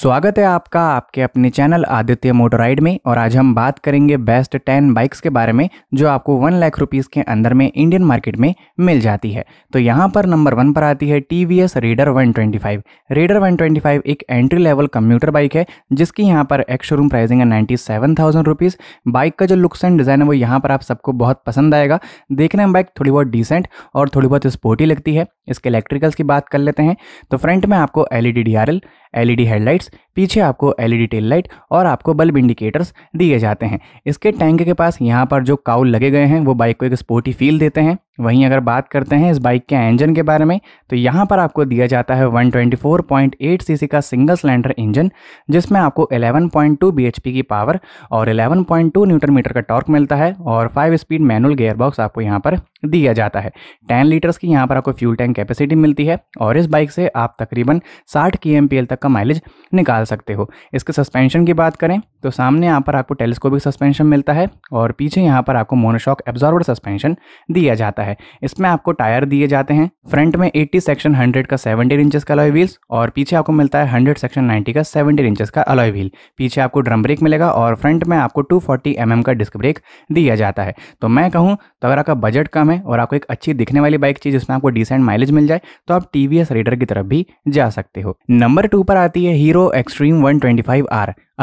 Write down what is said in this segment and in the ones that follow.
स्वागत है आपका आपके अपने चैनल आदित्य मोटर राइड में और आज हम बात करेंगे बेस्ट टेन बाइक्स के बारे में जो आपको वन लाख रुपीज़ के अंदर में इंडियन मार्केट में मिल जाती है तो यहाँ पर नंबर वन पर आती है T V S Raider one twenty five Raider one twenty five एक एंट्री लेवल कम्प्यूटर बाइक है जिसकी यहाँ पर एक्स शोरूम प्राइसिंग है ninety seven thousand rupees bike का जो लुक्स एंड डिज़ाइन है वो यहाँ पर आप सबको बहुत पसंद आएगा देखने में बाइक थोड़ी बहुत डिसेंट और थोड़ी बहुत स्पोर्टी लगती है इसके इलेक्ट्रिकल्स की बात कर लेते हैं तो फ्रंट में आपको L E D D R L LED headlights पीछे आपको एलईडी टेल लाइट और आपको बल्ब इंडिकेटर्स दिए जाते हैं इसके टैंक के पास यहाँ पर जो काउल लगे गए हैं वो बाइक को एक स्पोर्टी फील देते हैं वहीं अगर बात करते हैं इस बाइक के इंजन के बारे में तो यहाँ पर आपको दिया जाता है 124.8 सीसी का सिंगल सिलेंडर इंजन जिसमें आपको 11.2 bhp की पावर और 11.2 न्यूटन मीटर का टॉर्क मिलता है और 5 स्पीड मैनुअल गेयरबॉक्स आपको यहाँ पर दिया जाता है 10 लीटर्स की यहाँ पर आपको फ्यूल टैंक कैपेसिटी मिलती है और इस बाइक से आप तकरीबन साठ के तक का माइलेज निकाल सकते हो इसके सस्पेंशन की बात करें तो सामने यहाँ पर आपको टेलीस्कोपिक सस्पेंशन मिलता है और पीछे यहाँ पर आपको मोनोशॉक एब्जॉर्वर सस्पेंशन दिया जाता है है इसमें आपको टायर दिए जाते हैं फ्रंट में 80 सेक्शन 100 का 17 इंचेस का अलॉय व्हील्स और पीछे आपको मिलता है 100 सेक्शन 90 का 17 इंचेस का अलॉय व्हील पीछे आपको ड्रम ब्रेक मिलेगा और फ्रंट में आपको 240 फोर्टी mm का डिस्क ब्रेक दिया जाता है तो मैं कहूँ तो अगर आपका बजट कम है और आपको एक अच्छी दिखने वाली बाइक चाहिए जिसमें आपको डिसेंट माइलेज मिल जाए तो आप टी वी की तरफ भी जा सकते हो नंबर टू पर आती है हीरो एक्सट्रीम वन ट्वेंटी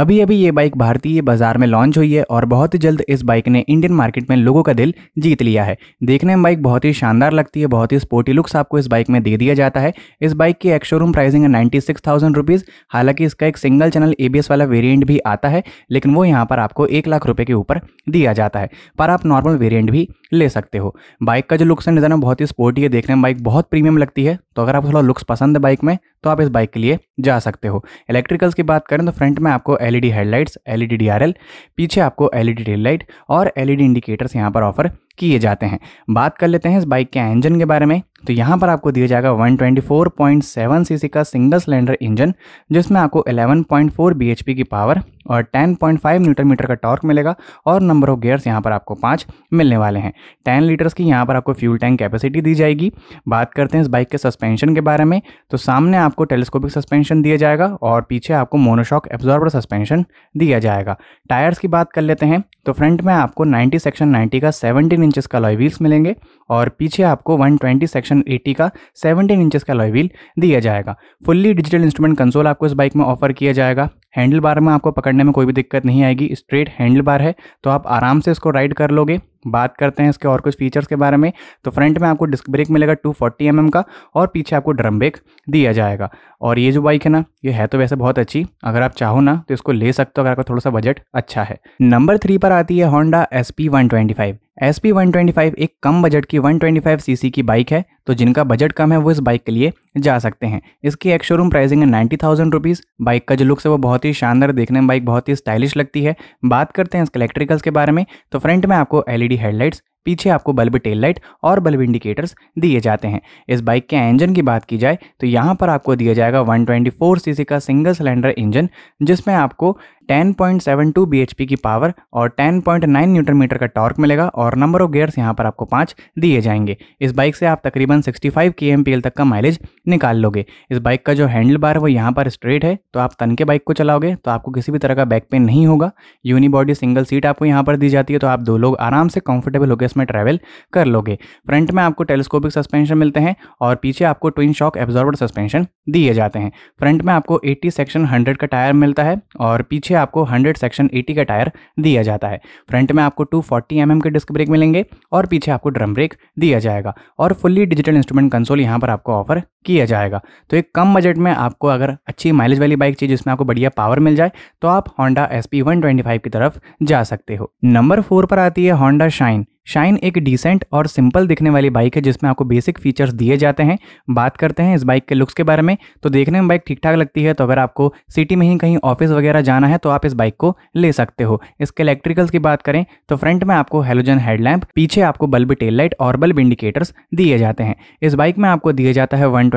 अभी अभी ये बाइक भारतीय बाजार में लॉन्च हुई है और बहुत ही जल्द इस बाइक ने इंडियन मार्केट में लोगों का दिल जीत लिया है देखने में बाइक बहुत ही शानदार लगती है बहुत ही स्पोर्टी लुक्स आपको इस बाइक में दे दिया जाता है इस बाइक की एक शोरूम प्राइसिंग है नाइन्टी सिक्स थाउजेंड रुपीज़ हालांकि इसका एक सिंगल चैनल ए वाला वेरियंट भी आता है लेकिन वो यहाँ पर आपको एक लाख रुपये के ऊपर दिया जाता है पर आप नॉर्मल वेरियंट भी ले सकते हो बाइक का जो लुक्स एंड डिज़ाइन बहुत ही स्पोर्टी है देखने में बाइक बहुत प्रीमियम लगती है तो अगर आप थोड़ा लुक्स पसंद है बाइक में तो आप इस बाइक के लिए जा सकते हो इलेक्ट्रिकल्स की बात करें तो फ्रंट में आपको एलईडी हेडलाइट्स एलईडी डीआरएल पीछे आपको एलईडी टेल लाइट और एलईडी इंडिकेटर्स यहाँ पर ऑफर किए जाते हैं बात कर लेते हैं इस बाइक के इंजन के बारे में तो यहाँ पर आपको दिया जाएगा 124.7 सीसी का सिंगल सिलेंडर इंजन जिसमें आपको 11.4 bhp की पावर और 10.5 न्यूटन मीटर का टॉर्क मिलेगा और नंबर ऑफ गियर्स यहाँ पर आपको पाँच मिलने वाले हैं टेन लीटर्स की यहाँ पर आपको फ्यूल टैंक कैपेसिटी दी जाएगी बात करते हैं इस बाइक के सस्पेंशन के बारे में तो सामने आपको टेलीस्कोपिक सस्पेंशन दिया जाएगा और पीछे आपको मोनोशॉक एब्जॉर्बर सस्पेंशन दिया जाएगा टायर्स की बात कर लेते हैं तो फ्रंट में आपको 90 सेक्शन 90 का 17 17 इंचेस का लॉय व्हील्स मिलेंगे और पीछे आपको 120 सेक्शन 80 का 17 इंचेस का लॉय व्हील दिया जाएगा फुल्ली डिजिटल इंस्ट्रूमेंट कंसोल आपको इस बाइक में ऑफर किया जाएगा हैंडल बार में आपको पकड़ने में कोई भी दिक्कत नहीं आएगी स्ट्रेट हैंडल बार है तो आप आराम से इसको राइड कर लोगे बात करते हैं इसके और कुछ फीचर्स के बारे में तो फ्रंट में आपको डिस्क ब्रेक मिलेगा 240 फोर्टी mm का और पीछे आपको ड्रम ब्रेक दिया जाएगा और ये जो बाइक है ना ये है तो वैसे बहुत अच्छी अगर आप चाहो ना तो इसको ले सकते हो अगर आपका थोड़ा सा बजट अच्छा है नंबर थ्री पर आती है Honda S P one twenty five S P one एक कम बजट की 125 सीसी की बाइक है तो जिनका बजट कम है वो इस बाइक के लिए जा सकते हैं इसकी एक शोरूम प्राइसिंग है नाइन्टी थाउजेंड रुपीज़ बाइक का जो लुक्स है वो बहुत ही शानदार देखने में बाइक बहुत ही स्टाइलिश लगती है बात करते हैं इसके इलेक्ट्रिकल्स के बारे में तो फ्रंट में आपको एलईडी हेडलाइट्स पीछे आपको बल्ब टेल लाइट और बल्ब इंडिकेटर्स दिए जाते हैं इस बाइक के इंजन की बात की जाए तो यहाँ पर आपको दिया जाएगा 124 सीसी का सिंगल सिलेंडर इंजन जिसमें आपको 10.72 bhp की पावर और 10.9 न्यूटन मीटर का टॉर्क मिलेगा और नंबर ऑफ गियर्स यहाँ पर आपको पाँच दिए जाएंगे इस बाइक से आप तकरीबन तकरीबन 65 के तक का माइलेज निकाल लोगे इस बाइक का जो हैंडल बार है वो यहाँ पर स्ट्रेट है तो आप तन के बाइक को चलाओगे तो आपको किसी भी तरह का बैक पेन नहीं होगा यूनिबॉडी सिंगल सीट आपको यहाँ पर दी जाती है तो आप दो लोग आराम से कंफर्टेबल होकर इसमें ट्रैवल कर लोगे फ्रंट में आपको टेलीस्कोपिक सस्पेंशन मिलते हैं और पीछे आपको ट्विन शॉक एब्जॉर्बर सस्पेंशन दिए जाते हैं फ्रंट में आपको एट्टी सेक्शन हंड्रेड का टायर मिलता है और पीछे आपको हंड्रेड सेक्शन एटी का टायर दिया जाता है फ्रंट में आपको 240 एम के डिस्क ब्रेक मिलेंगे और पीछे आपको ड्रम ब्रेक दिया जाएगा और फुल्ली डिजिटल इंस्ट्रूमेंट कंसोल यहाँ पर आपको ऑफर किया जाएगा तो एक कम बजट में आपको अगर अच्छी माइलेज वाली बाइक चाहिए जिसमें आपको बढ़िया पावर मिल जाए तो आप होंडा एस पी की तरफ जा सकते हो नंबर फोर पर आती है होंडा शाइन शाइन एक डिसेंट और सिंपल दिखने वाली बाइक है जिसमें आपको बेसिक फीचर्स दिए जाते हैं बात करते हैं इस बाइक के लुक्स के बारे में तो देखने में बाइक ठीक ठाक लगती है तो अगर आपको सिटी में ही कहीं ऑफिस वगैरह जाना है तो आप इस बाइक को ले सकते हो इसके इलेक्ट्रिकल्स की बात करें तो फ्रंट में आपको हेलोजन हेडलैम्प पीछे आपको बल्ब टेल लाइट और बल्ब इंडिकेटर्स दिए जाते हैं इस बाइक में आपको दिया जाता है वन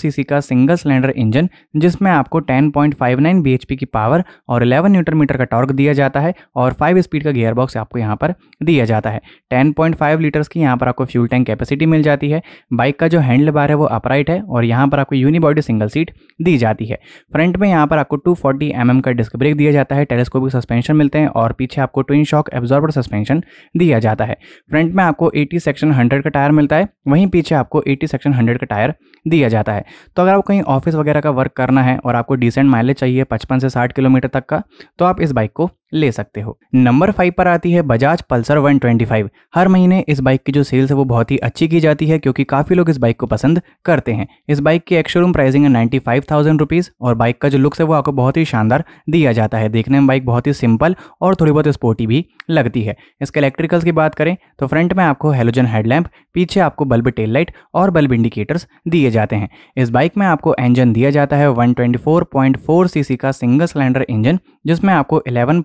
सीसी का सिंगल सिलेंडर इंजन जिसमें आपको टेन पॉइंट की पावर और इलेवन न्यूटर मीटर का टॉर्क दिया जाता है और फाइव स्पीड का गियरबॉक्स आपको यहाँ पर दिया जाता है 10.5 लीटर्स की यहाँ पर आपको फ्यूल टैंक कैपेसिटी मिल जाती है बाइक का जो हैंडल बार है वो अपराइट है और यहाँ पर आपको यूनिबॉडी सिंगल सीट दी जाती है फ्रंट में यहाँ पर आपको टू फोर्टी mm का डिस्क ब्रेक दिया जाता है टेलीस्कोपिक सस्पेंशन मिलते हैं और पीछे आपको ट्विन शॉक एब्जॉर्बर सस्पेंशन दिया जाता है फ्रंट में आपको एटी सेक्शन हंड्रेड का टायर मिलता है वहीं पीछे आपको एटी सेक्शन हंड्रेड का टायर दिया जाता है तो अगर आपको कहीं ऑफिस वगैरह का वर्क करना है और आपको डिसेंट माइलेज चाहिए पचपन से साठ किलोमीटर तक का तो आप इस बाइक को ले सकते हो नंबर फाइव पर आती है बजाज पल्सर 125 हर महीने इस बाइक की जो सेल्स है वो बहुत ही अच्छी की जाती है क्योंकि काफ़ी लोग इस बाइक को पसंद करते हैं इस बाइक की एक्शोरूम प्राइसिंग है नाइन्टी फाइव थाउजेंड रुपीज़ और बाइक का जो लुक्स है वो आपको बहुत ही शानदार दिया जाता है देखने में बाइक बहुत ही सिंपल और थोड़ी बहुत स्पोर्टी भी लगती है इसके इलेक्ट्रिकल्स की बात करें तो फ्रंट में आपको हेलोजन हेडलैम्प पीछे आपको बल्ब टेल लाइट और बल्ब इंडिकेटर्स दिए जाते हैं इस बाइक में आपको इंजन दिया जाता है 124.4 सीसी का सिंगल सिलेंडर इंजन जिसमें आपको 11.64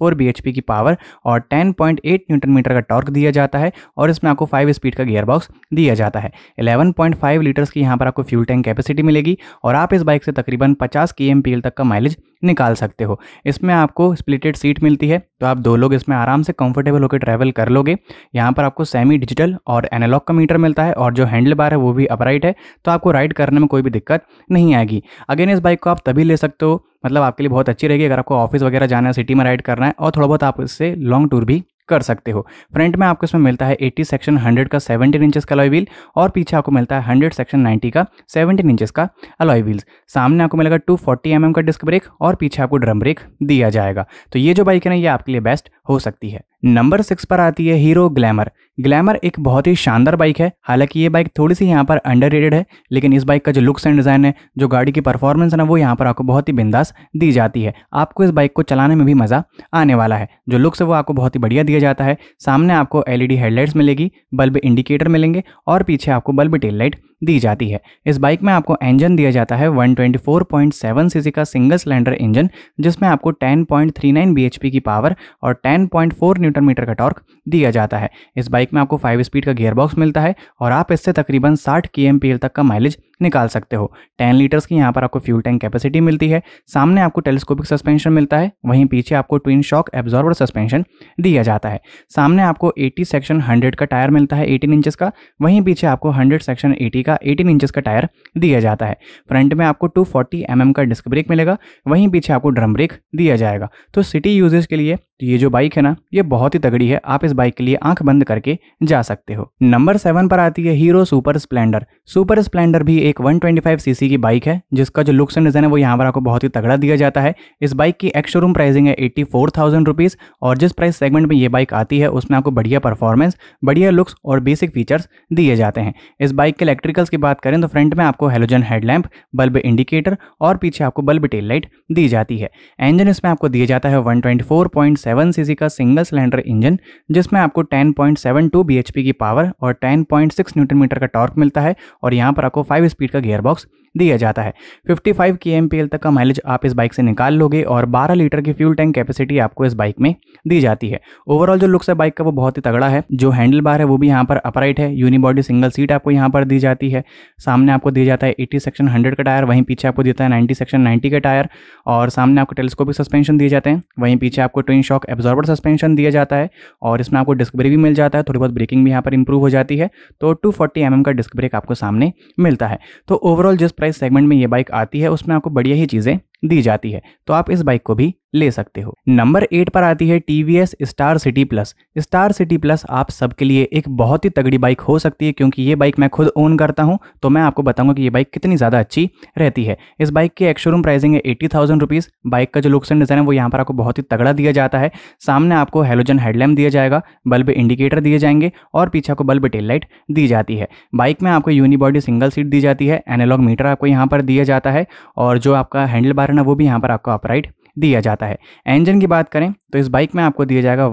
पॉइंट की पावर और 10.8 न्यूटन मीटर का टॉर्क दिया जाता है और इसमें आपको 5 स्पीड का गियर बॉक्स दिया जाता है 11.5 लीटर्स की यहाँ पर आपको फ्यूल टैंक कैपेसिटी मिलेगी और आप इस बाइक से तकरीबन 50 के तक का माइलेज निकाल सकते हो इसमें आपको स्प्लिटेड सीट मिलती है तो आप दो लोग इसमें आराम से कंफर्टेबल होकर ट्रैवल कर लोगे यहाँ पर आपको सेमी डिजिटल और एनालॉग का मीटर मिलता है और जो हैंडल बार है वो भी अपराइट है तो आपको राइड करने में कोई भी दिक्कत नहीं आएगी अगेन इस बाइक को आप तभी ले सकते हो मतलब आपके लिए बहुत अच्छी रहेगी अगर आपको ऑफिस वगैरह जाना है सिटी में राइड करना है और थोड़ा बहुत आप इससे लॉन्ग टूर भी कर सकते हो फ्रंट में आपको इसमें मिलता है 80 सेक्शन 100 का 17 इंचेस का अलॉय व्हील और पीछे आपको मिलता है 100 सेक्शन 90 का 17 इंचेस का अलॉय व्हील्स सामने आपको मिलेगा 240 फोर्टी mm का डिस्क ब्रेक और पीछे आपको ड्रम ब्रेक दिया जाएगा तो ये जो बाइक है ना ये आपके लिए बेस्ट हो सकती है नंबर सिक्स पर आती है हीरो ग्लैमर ग्लैमर एक बहुत ही शानदार बाइक है हालांकि ये बाइक थोड़ी सी यहाँ पर अंडर है लेकिन इस बाइक का जो लुक्स एंड डिज़ाइन है जो गाड़ी की परफॉर्मेंस है ना वो यहाँ पर आपको बहुत ही बिंदास दी जाती है आपको इस बाइक को चलाने में भी मज़ा आने वाला है जो लुक्स है वो आपको बहुत ही बढ़िया दिया जाता है सामने आपको एल हेडलाइट्स मिलेगी बल्ब इंडिकेटर मिलेंगे और पीछे आपको बल्ब टेल लाइट दी जाती है इस बाइक में आपको इंजन दिया जाता है 124.7 सीसी का सिंगल सिलेंडर इंजन जिसमें आपको 10.39 bhp की पावर और 10.4 न्यूटन मीटर का टॉर्क दिया जाता है इस बाइक में आपको फाइव स्पीड का गियरबॉक्स मिलता है और आप इससे तकरीबन साठ के तक का माइलेज निकाल सकते हो टेन लीटर्स की यहाँ पर आपको फ्यूल टैंक कैपेसिटी मिलती है सामने आपको टेलीस्कोपिक सस्पेंशन मिलता है वहीं पीछे आपको ट्विन शॉक एब्जॉर्वर सस्पेंशन दिया जाता है सामने आपको 80 सेक्शन 100 का टायर मिलता है 18 इंचेस का वहीं पीछे आपको 100 सेक्शन 80 का 18 इंचेस का टायर दिया जाता है फ्रंट में आपको टू फोर्टी mm का डिस्क ब्रेक मिलेगा वहीं पीछे आपको ड्रम ब्रेक दिया जाएगा तो सिटी यूजेज के लिए तो ये जो बाइक है ना ये बहुत ही तगड़ी है आप इस बाइक के लिए आंख बंद करके जा सकते हो नंबर सेवन पर आती है Hero Super Splendor Super Splendor भी एक 125 सीसी की बाइक है जिसका जो लुक्स एंड डिज़ाइन है वो यहाँ पर आपको बहुत ही तगड़ा दिया जाता है इस बाइक की एक्स शोरूम प्राइसिंग है एट्टी फोर और जिस प्राइस सेगमेंट में ये बाइक आती है उसमें आपको बढ़िया परफॉर्मेंस बढ़िया लुक्स और बेसिक फीचर्स दिए जाते हैं इस बाइक के इलेक्ट्रिकल्स की बात करें तो फ्रंट में आपको हेलोजन हेडलैम्प बल्ब इंडिकेटर और पीछे आपको बल्ब टेल लाइट दी जाती है इंजन इसमें आपको दिया जाता है वन सीसी का सिंगल सिलेंडर इंजन जिसमें आपको टेन पॉइंट की पावर और 10.6 न्यूटन मीटर का टॉर्क मिलता है और यहाँ पर आपको फाइव स्पीड का गेयरबॉक्स दिया जाता है 55 फाइव के तक का माइलेज आप इस बाइक से निकाल लोगे और 12 लीटर की फ्यूल टैंक कैपेसिटी आपको इस बाइक में दी जाती है ओवरऑल जो लुक्स है बाइक का वो बहुत ही तगड़ा है जो हैंडल बार है वो भी यहाँ पर अपराइट है यूनिबॉडी सिंगल सीट आपको यहाँ पर दी जाती है सामने आपको दिया जाता है एटी सेक्शन हंड्रेड का टायर वहीं पीछे आपको देता है नाइन्टी सेक्शन नाइन्टी का टायर और सामने आपको टेलीस्कोपिक सस्पेंशन दिए जाते हैं वहीं पीछे आपको ट्विन शॉक एब्जॉर्बर सस्पेंशन दिया जाता है और इसमें आपको डिस्क ब्रेक भी मिल जाता है थोड़ी बहुत ब्रेकिंग भी यहाँ पर इंप्रूव हो जाती है तो टू फोर्टी mm का डिस्क ब्रेक आपको सामने मिलता है तो ओवरऑल जिस प्राइस सेगमेंट में ये बाइक आती है उसमें आपको बढ़िया ही चीज़ें दी जाती है तो आप इस बाइक को भी ले सकते हो नंबर एट पर आती है TVS star city plus star city plus आप सबके लिए एक बहुत ही तगड़ी बाइक हो सकती है क्योंकि ये बाइक मैं खुद ओन करता हूँ तो मैं आपको बताऊंगा कि ये बाइक कितनी ज़्यादा अच्छी रहती है इस बाइक की एक्शोरूम प्राइसिंग है एट्टी थाउजेंड रुपीज़ बाइक का जो लुक्स एंड डिज़ाइन है वो यहाँ पर आपको बहुत ही तगड़ा दिया जाता है सामने आपको हेलोजन हेडलैम्प दिया जाएगा बल्ब इंडिकेटर दिए जाएंगे और पीछे आपको बल्ब टेल लाइट दी जाती है बाइक में आपको यूनिबॉडी सिंगल सीट दी जाती है एनालॉग मीटर आपको यहाँ पर दिया जाता है और जो आपका हैंडल बार पैटर्न है वो भी यहाँ पर आपको अपराइट दिया जाता है इंजन की बात करें तो इस बाइक में आपको दिया जाएगा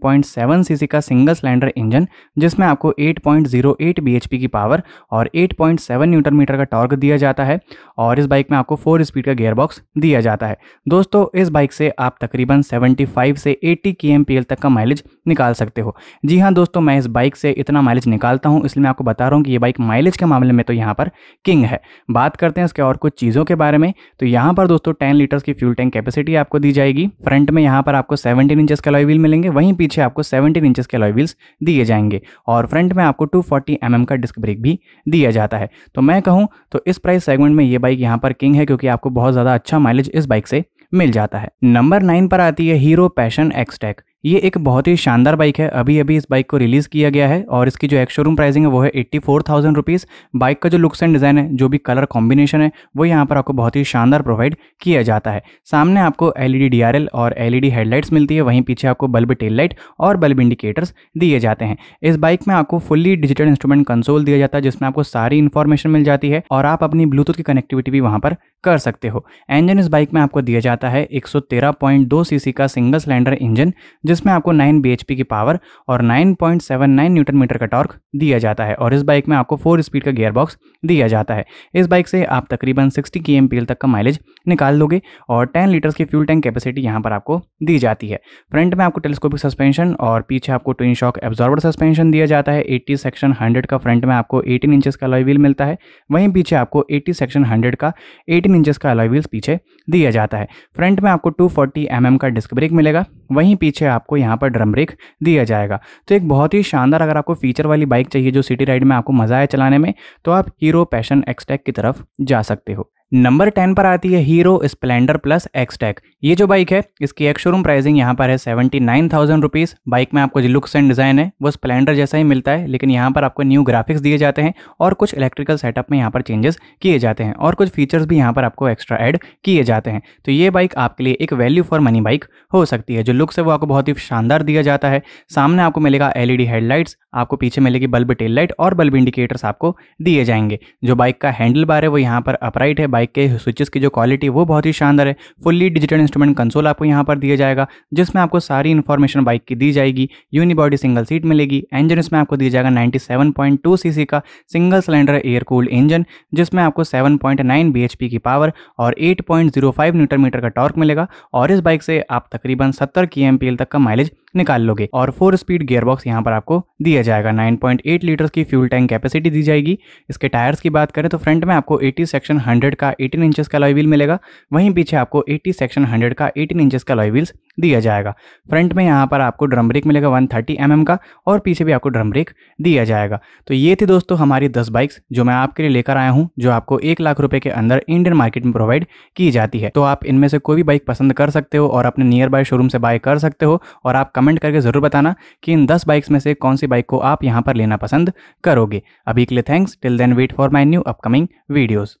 109.7 सीसी का सिंगल सिलेंडर इंजन जिसमें आपको 8.08 bhp की पावर और 8.7 न्यूटन मीटर का टॉर्क दिया जाता है और इस बाइक में आपको फोर स्पीड का गेयरबॉक्स दिया जाता है दोस्तों इस बाइक से आप तकरीबन 75 से 80 के तक का माइलेज निकाल सकते हो जी हाँ दोस्तों मैं इस बाइक से इतना माइलेज निकालता हूँ इसलिए मैं आपको बता रहा हूँ कि ये बाइक माइलेज के मामले में तो यहाँ पर किंग है बात करते हैं इसके और कुछ चीज़ों के बारे में तो यहाँ पर दोस्तों टेन लीटर्स की फ्यूल टैंक कैपेसिटी आपको दी जाएगी फ्रंट में यहाँ पर पर आपको 17 इंचेस के अलॉय व्हील मिलेंगे वहीं पीछे आपको 17 इंचेस के अलॉय व्हील्स दिए जाएंगे और फ्रंट में आपको 240 फोर्टी mm का डिस्क ब्रेक भी दिया जाता है तो मैं कहूँ तो इस प्राइस सेगमेंट में ये बाइक यहाँ पर किंग है क्योंकि आपको बहुत ज़्यादा अच्छा माइलेज इस बाइक से मिल जाता है नंबर नाइन पर आती है हीरो पैशन एक्सटेक ये एक बहुत ही शानदार बाइक है अभी अभी इस बाइक को रिलीज़ किया गया है और इसकी जो एक्स शोरूम प्राइसिंग है वो है eighty four thousand rupees bike का जो लुक्स एंड डिज़ाइन है जो भी कलर कॉम्बिनेशन है वो यहाँ पर आपको बहुत ही शानदार प्रोवाइड किया जाता है सामने आपको एल ई और एल ई हेडलाइट्स मिलती है वहीं पीछे आपको बल्ब टेल लाइट और बल्ब इंडिकेटर्स दिए जाते हैं इस बाइक में आपको फुल्ली डिजिटल इंस्ट्रूमेंट कंसोल दिया जाता है जिसमें आपको सारी इन्फॉर्मेशन मिल जाती है और आप अपनी ब्लूटूथ की कनेक्टिविटी भी वहाँ पर कर सकते हो इंजन इस बाइक में आपको दिया जाता है एक सौ का सिंगल सिलेंडर इंजन जिसमें आपको 9 bhp की पावर और 9.79 न्यूटन मीटर का टॉर्क दिया जाता है और इस बाइक में आपको फोर स्पीड का गियर बॉक्स दिया जाता है इस बाइक से आप तकरीबन 60 के तक का माइलेज निकाल लोगे और 10 लीटर्स की फ्यूल टैंक कैपेसिटी यहां पर आपको दी जाती है फ्रंट में आपको टेलीस्कोपिक सस्पेंशन और पीछे आपको ट्विन शॉक एब्जॉर्वर सस्पेंशन दिया जाता है एट्टी सेक्शन हंड्रेड का फ्रंट में आपको एटीन इंचज का अलॉय व्हील मिलता है वहीं पीछे आपको एट्टी सेक्शन हंड्रेड का एटीन इंचज का अलॉय व्हील्स पीछे दिया जाता है फ्रंट में आपको टू फोर्टी mm का डिस्क ब्रेक मिलेगा वहीं पीछे आपको यहाँ पर ड्रम ब्रेक दिया जाएगा तो एक बहुत ही शानदार अगर आपको फीचर वाली बाइक चाहिए जो सिटी राइड में आपको मज़ा आए चलाने में तो आप हीरो पैशन एक्सटेक की तरफ जा सकते हो नंबर टेन पर आती है हीरो स्प्लेंडर प्लस एक्सटेक ये जो बाइक है इसकी एक शोरूम प्राइसिंग यहाँ पर है seventy nine thousand rupees bike में आपको जो लुक्स एंड डिज़ाइन है वो स्प्लेंडर जैसा ही मिलता है लेकिन यहाँ पर आपको न्यू ग्राफिक्स दिए जाते हैं और कुछ इलेक्ट्रिकल सेटअप में यहाँ पर चेंजेस किए जाते हैं और कुछ फीचर्स भी यहाँ पर आपको एक्स्ट्रा ऐड किए जाते हैं तो ये बाइक आपके लिए एक वैल्यू फॉर मनी बाइक हो सकती है जो लुक्स है वो आपको बहुत ही शानदार दिया जाता है सामने आपको मिलेगा एल हेडलाइट्स e आपको पीछे मिलेगी बल्ब टेल लाइट और बल्ब इंडिकेटर्स आपको दिए जाएंगे जो बाइक का हैंडल बार है वो यहाँ पर अपराइट है बाइक के स्विचेस की जो क्वालिटी वो बहुत ही शानदार है फुल्ली डिजिटल इंस्ट्रूमेंट कंसोल आपको यहाँ पर दिया जाएगा जिसमें आपको सारी इन्फॉर्मेशन बाइक की दी जाएगी यूनिबॉडी सिंगल सीट मिलेगी इंजन इसमें आपको दिया जाएगा 97.2 सीसी का single cylinder air cooled engine जिसमें आपको 7.9 पॉइंट की पावर और 8.05 न्यूटन मीटर का टॉर्क मिलेगा और इस बाइक से आप तकरीबन 70 की एम तक का माइलेज निकाल लोगे और फोर स्पीड गियरबॉक्स यहाँ पर आपको दिया जाएगा 9.8 लीटर की फ्यूल टैंक कैपेसिटी दी जाएगी इसके टायर्स की बात करें तो फ्रंट में आपको 80 सेक्शन 100 का का 18 इंचेस का लॉय व्हील मिलेगा वहीं पीछे आपको 80 सेक्शन 100 का 18 इंचेस का लॉय व्हील्स दिया जाएगा फ्रंट में यहाँ पर आपको ड्रम ब्रेक मिलेगा 130 थर्टी mm का और पीछे भी आपको ड्रम ब्रेक दिया जाएगा तो ये थी दोस्तों हमारी 10 बाइक्स जो मैं आपके लिए लेकर आया हूँ जो आपको एक लाख रुपए के अंदर इंडियन मार्केट में प्रोवाइड की जाती है तो आप इनमें से कोई भी बाइक पसंद कर सकते हो और अपने नियर बाय शोरूम से बाय कर सकते हो और आप कमेंट करके ज़रूर बताना कि इन दस बाइक्स में से कौन सी बाइक को आप यहाँ पर लेना पसंद करोगे अभी के लिए thanks till then wait for my new upcoming videos